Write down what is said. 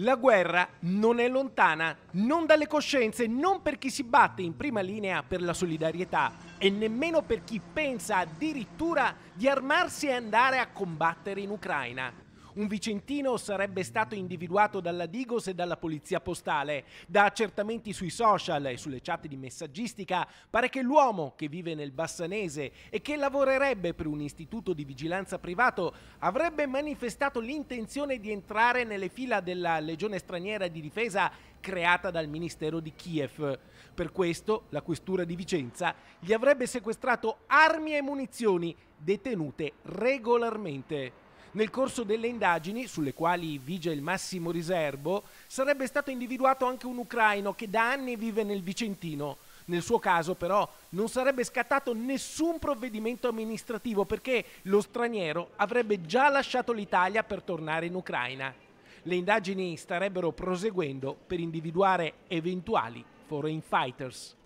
La guerra non è lontana, non dalle coscienze, non per chi si batte in prima linea per la solidarietà e nemmeno per chi pensa addirittura di armarsi e andare a combattere in Ucraina. Un vicentino sarebbe stato individuato dalla Digos e dalla polizia postale. Da accertamenti sui social e sulle chat di messaggistica pare che l'uomo che vive nel Bassanese e che lavorerebbe per un istituto di vigilanza privato avrebbe manifestato l'intenzione di entrare nelle fila della Legione straniera di difesa creata dal Ministero di Kiev. Per questo la questura di Vicenza gli avrebbe sequestrato armi e munizioni detenute regolarmente. Nel corso delle indagini, sulle quali vige il massimo riservo, sarebbe stato individuato anche un ucraino che da anni vive nel Vicentino. Nel suo caso però non sarebbe scattato nessun provvedimento amministrativo perché lo straniero avrebbe già lasciato l'Italia per tornare in Ucraina. Le indagini starebbero proseguendo per individuare eventuali foreign fighters.